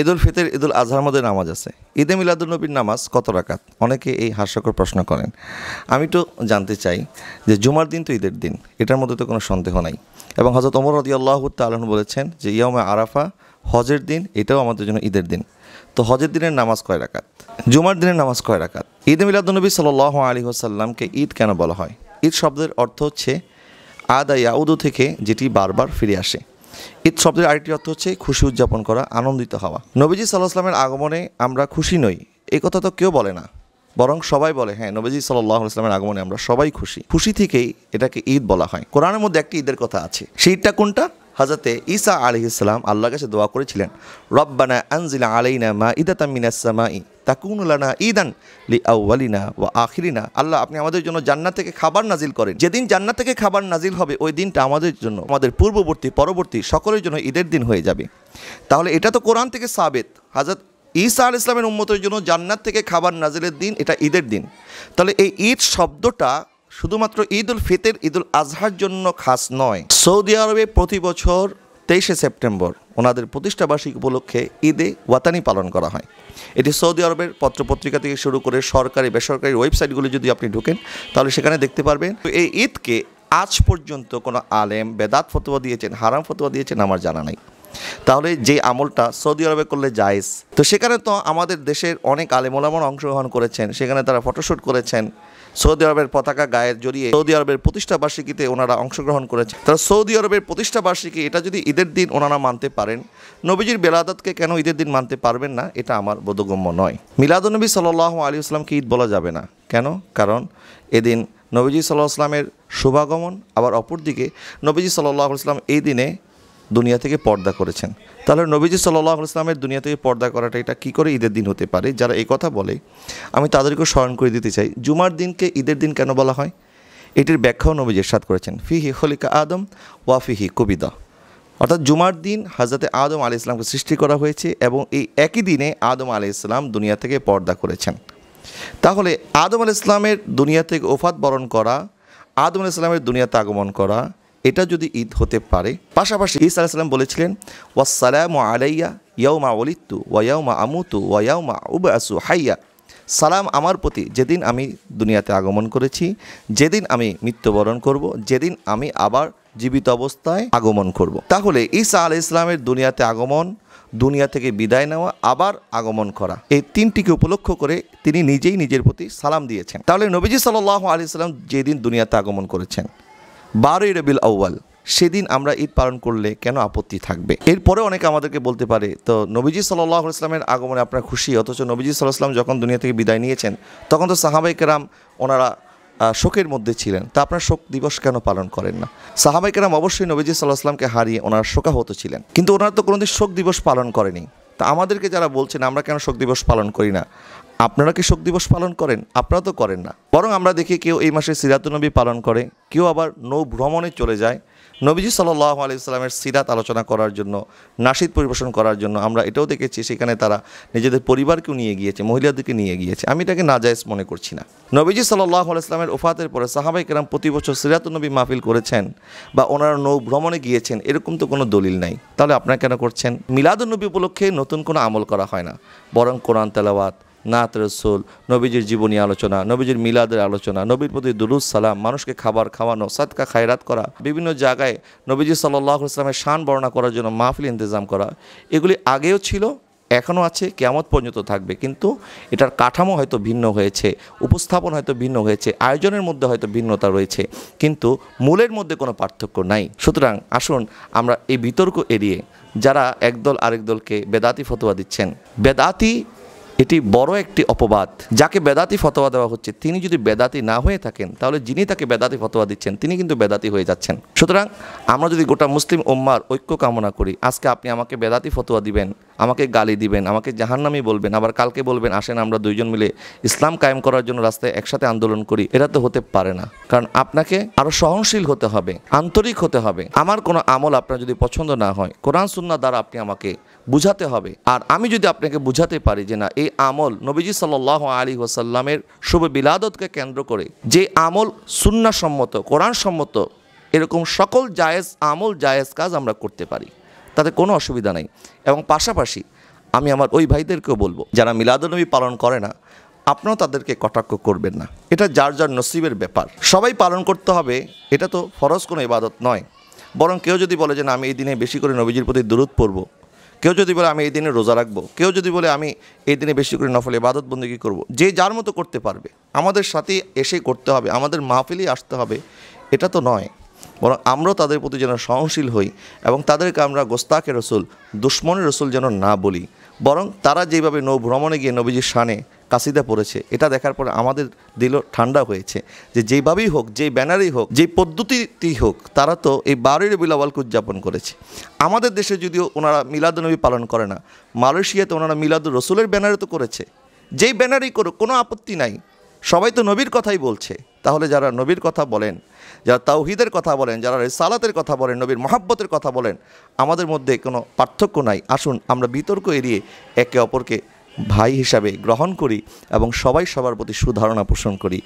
ঈদুল ফিতর ঈদুল আজহার মধ্যে নামাজ আছে ঈদে মিলাদুল নবীর নামাজ কত রাকাত অনেকে এই হাস্যকর প্রশ্ন করেন আমি তো জানতে চাই যে জুমার দিন তো ঈদের দিন এটার মধ্যে তো কোনো সন্দেহ নাই এবং হজরত ওমর রদি আল্লাহ আলহন বলেছেন যে ইয়মে আরাফা হজের দিন এটাও আমাদের জন্য ঈদের দিন তো হজের দিনের নামাজ কয় রাকাত জুমার দিনের নামাজ কয় রাকাত ঈদ মিলাদুলনবী সাল আলী হোসাল্লামকে ঈদ কেন বলা হয় ঈদ শব্দের অর্থ হচ্ছে আদা ইয়াউদু থেকে যেটি বারবার ফিরে আসে ঈদ শব্দের আরেকটি অর্থ হচ্ছে খুশি উদযাপন করা আনন্দিত হওয়া নবীজি সাল্লাহ আসলামের আগমনে আমরা খুশি নই এ কথা তো কেউ বলে না বরং সবাই বলে হ্যাঁ নবীজি সাল্লাহ ইসলামের আগমনে আমরা সবাই খুশি খুশি থেকেই এটাকে ঈদ বলা হয় কোরআনের মধ্যে একটি ঈদের কথা আছে সেই ঈদটা কোনটা হাজাতে ঈসা আলহিসাম আল্লাহ কাছে দোয়া করেছিলেন রব্বানা আনজিলা আলাইনা মা ইদাতামিনাসামা ই তাকুনুলানা ইদান লি আউওয়ালিনা ও আখিরিনা আল্লাহ আপনি আমাদের জন্য জান্নাত থেকে খাবার নাজিল করেন যেদিন জান্নাত থেকে খাবার নাজিল হবে ওই দিনটা আমাদের জন্য আমাদের পূর্ববর্তী পরবর্তী সকলের জন্য ঈদের দিন হয়ে যাবে তাহলে এটা তো কোরআন থেকে সাবেত হাজরত ঈসা আল ইসলামের উম্মতের জন্য জান্নাত থেকে খাবার নাজিলের দিন এটা ঈদের দিন তাহলে এই ঈদ শব্দটা শুধুমাত্র ঈদ উল ফিতের ঈদুল আজহার জন্য খাস নয় সৌদি আরবে প্রতি বছর তেইশে সেপ্টেম্বর ওনাদের প্রতিষ্ঠাবার্ষিকী উপলক্ষে ঈদে ওয়াতানি পালন করা হয় এটি সৌদি আরবের পত্রপত্রিকা থেকে শুরু করে সরকারি বেসরকারি ওয়েবসাইটগুলি যদি আপনি ঢুকেন তাহলে সেখানে দেখতে পারবেন এই ঈদকে আজ পর্যন্ত কোনো আলেম বেদাত ফতোয়া দিয়েছেন হারাম ফতোয়া দিয়েছেন আমার জানা নাই তাহলে যে আমলটা সৌদি আরবে করলে জায়েজ তো সেখানে তো আমাদের দেশের অনেক আলেমোলামন অংশগ্রহণ করেছেন সেখানে তারা ফটোশ্যুট করেছেন সৌদি আরবের পতাকা গায়ে জড়িয়ে সৌদি আরবের প্রতিষ্ঠা বার্ষিকীতে ওনারা অংশগ্রহণ করেছে তারা সৌদি আরবের প্রতিষ্ঠা বার্ষিকী এটা যদি ঈদের দিন ওনারা মানতে পারেন নবীজির বেলাদাতকে কেন ঈদের দিন মানতে পারবেন না এটা আমার বোধগম্য নয় মিলাদুলনবী সাল্লাহ আলী আসলামকে ঈদ বলা যাবে না কেন কারণ এদিন নবীজি সাল্লাহ আসলামের শুভাগমন আবার অপরদিকে নবীজি সাল্লাহ আসলাম এই দিনে দুনিয়া থেকে পর্দা করেছেন তাহলে নবীজি সাল্লাহ ইসলামের দুনিয়া থেকে পর্দা করাটা এটা কী করে ঈদের দিন হতে পারে যারা এই কথা বলে আমি তাদেরকেও স্মরণ করে দিতে চাই জুমার দিনকে ঈদের দিন কেন বলা হয় এটির ব্যাখ্যাও নবীজি সাদ করেছেন ফিহি হলিকা আদম ওয়া ফিহি কবিদা অর্থাৎ জুমার দিন হাজরতে আদম আলি ইসলামকে সৃষ্টি করা হয়েছে এবং এই একই দিনে আদম আলি ইসলাম দুনিয়া থেকে পর্দা করেছেন তাহলে আদম আলি ইসলামের দুনিয়া থেকে ওফাত বরণ করা আদম আলি ইসলামের দুনিয়াতে আগমন করা এটা যদি ঈদ হতে পারে পাশাপাশি ঈসা আলাইসাল্লাম বলেছিলেন ওয়াসালাম আলাইয়া ইয়াউমা অলিত্তু ওয়াউমা আমুতু ওয়াউমা আসু হাইয়া সালাম আমার প্রতি যেদিন আমি দুনিয়াতে আগমন করেছি যেদিন আমি মৃত্যুবরণ করব যেদিন আমি আবার জীবিত অবস্থায় আগমন করব। তাহলে ঈসা আল ইসলামের দুনিয়াতে আগমন দুনিয়া থেকে বিদায় নেওয়া আবার আগমন করা এই তিনটিকে উপলক্ষ করে তিনি নিজেই নিজের প্রতি সালাম দিয়েছেন তাহলে নবীজি সাল্লাহ আলি সাল্লাম যেদিন দুনিয়াতে আগমন করেছেন বারোই রবিল আউ্বাল সেদিন আমরা ঈদ পালন করলে কেন আপত্তি থাকবে এরপরে অনেকে আমাদেরকে বলতে পারে তো নবীজি সাল্লাহ ইসলামের আগমনে আপনারা খুশি অথচ নবীজি সাল্লাহ ইসলাম যখন দুনিয়া থেকে বিদায় নিয়েছেন তখন তো সাহাবাই কেরাম ওনারা শোকের মধ্যে ছিলেন তা আপনার শোক দিবস কেন পালন করেন না সাহাবাই কেরাম অবশ্যই নবীজি সাল্লাহ আসলামকে হারিয়ে ওনারা শোকাহত ছিলেন কিন্তু ওনারা তো কোনোদিন শোক দিবস পালন করেনি তা আমাদেরকে যারা বলছেন আমরা কেন শোক দিবস পালন করি না আপনারা কি শোক দিবস পালন করেন আপনারা তো করেন না বরং আমরা দেখি কেউ এই মাসে সিরাতুনবী পালন করে কেউ আবার নৌ ভ্রমণে চলে যায় নবীজি সাল্লাহ আলি ইসলামের সিরাত আলোচনা করার জন্য নাসিদ পরিবেশন করার জন্য আমরা এটাও দেখেছি সেখানে তারা নিজেদের পরিবারকেও নিয়ে গিয়েছে মহিলাদেরকে নিয়ে গিয়েছে আমি এটাকে নাজায়জ মনে করছি না নবীজি সাল্লাহ আলি ইসলামের ওফাতের পরে সাহাবাই কেরাম প্রতি বছর সিরাতুনবী মাহফিল করেছেন বা ওনারা নৌ ভ্রমণে গিয়েছেন এরকম তো কোনো দলিল নাই তাহলে আপনারা কেন করছেন নবী উপলক্ষে নতুন কোনো আমল করা হয় না বরং কোরআন তেলাওয়াত নাত রসুল নবীজির জীবনী আলোচনা নবীজির মিলাদের আলোচনা নবীর প্রতি দুরুজ সালাম মানুষকে খাবার খাওয়ানো সাতকা খায়রাত করা বিভিন্ন জায়গায় নবীজি সাল্লাহ ইসলামের শান বর্ণনা করার জন্য মাহফিল ইন্তজাম করা এগুলি আগেও ছিল এখনও আছে কেয়ামত পর্যন্ত থাকবে কিন্তু এটার কাঠামো হয়তো ভিন্ন হয়েছে উপস্থাপন হয়তো ভিন্ন হয়েছে আয়োজনের মধ্যে হয়তো ভিন্নতা রয়েছে কিন্তু মূলের মধ্যে কোনো পার্থক্য নাই সুতরাং আসুন আমরা এই বিতর্ক এড়িয়ে যারা একদল আরেক দলকে বেদাতি ফতোয়া দিচ্ছেন বেদাতি এটি বড় একটি অপবাদ যাকে বেদাতি ফতোয়া দেওয়া হচ্ছে তিনি যদি বেদাতি না হয়ে থাকেন তাহলে যিনি তাকে বেদাতি ফতোয়া দিচ্ছেন তিনি কিন্তু বেদাতি হয়ে যাচ্ছেন সুতরাং আমরা যদি গোটা মুসলিম ওম্মার ঐক্য কামনা করি আজকে আপনি আমাকে বেদাতি ফতোয়া দিবেন আমাকে গালি দিবেন আমাকে জাহান্নামি বলবেন আবার কালকে বলবেন আসেন আমরা দুইজন মিলে ইসলাম কায়েম করার জন্য রাস্তায় একসাথে আন্দোলন করি এটা তো হতে পারে না কারণ আপনাকে আরও সহনশীল হতে হবে আন্তরিক হতে হবে আমার কোনো আমল আপনার যদি পছন্দ না হয় কোরআন সুন্না দ্বারা আপনি আমাকে বুঝাতে হবে আর আমি যদি আপনাকে বুঝাতে পারি যে না এই আমল নবীজি সাল্লাহ আলী ওসাল্লামের শুভ বিলাদতকে কেন্দ্র করে যে আমল সুন্নাসম্মত কোরআন সম্মত এরকম সকল জায়েজ আমল জায়েজ কাজ আমরা করতে পারি তাতে কোনো অসুবিধা নেই এবং পাশাপাশি আমি আমার ওই ভাইদেরকেও বলবো যারা মিলাদনবী পালন করে না আপনারাও তাদেরকে কটাক্ষ করবেন না এটা যার যার নসিবের ব্যাপার সবাই পালন করতে হবে এটা তো ফরজ কোনো ইবাদত নয় বরং কেউ যদি বলে যে না আমি এই দিনে বেশি করে নবীজির প্রতি দূরত পড়বো কেউ যদি বলে আমি এই দিনে রোজা রাখবো কেউ যদি বলে আমি এই দিনে বেশি করে নফল ইবাদত বন্দীকে করব। যে যার মতো করতে পারবে আমাদের সাথে এসে করতে হবে আমাদের মাহফিলেই আসতে হবে এটা তো নয় বরং আমরাও তাদের প্রতি যেন সহনশীল হই এবং তাদেরকে আমরা গোস্তাকে রসুল দুশ্মনের রসুল যেন না বলি বরং তারা যেভাবে নৌ ভ্রমণে গিয়ে নবীজির শানে কাসিদা পড়েছে এটা দেখার পর আমাদের দিল ঠান্ডা হয়েছে যে যেভাবেই হোক যেই ব্যানারেই হোক যেই পদ্ধতিটি হোক তারা তো এই বারোই রবিউল উদযাপন করেছে আমাদের দেশে যদিও ওনারা মিলাদ নবী পালন করে না মালয়েশিয়াতে ওনারা মিলাদুর রসুলের ব্যানারে তো করেছে যেই ব্যানারই করুক কোনো আপত্তি নাই সবাই তো নবীর কথাই বলছে তাহলে যারা নবীর কথা বলেন যারা তাওহিদের কথা বলেন যারা সালাতের কথা বলেন নবীর মহাব্বতের কথা বলেন আমাদের মধ্যে কোনো পার্থক্য নাই আসুন আমরা বিতর্ক এড়িয়ে একে অপরকে ভাই হিসাবে গ্রহণ করি এবং সবাই সবার প্রতি সুধারণা পোষণ করি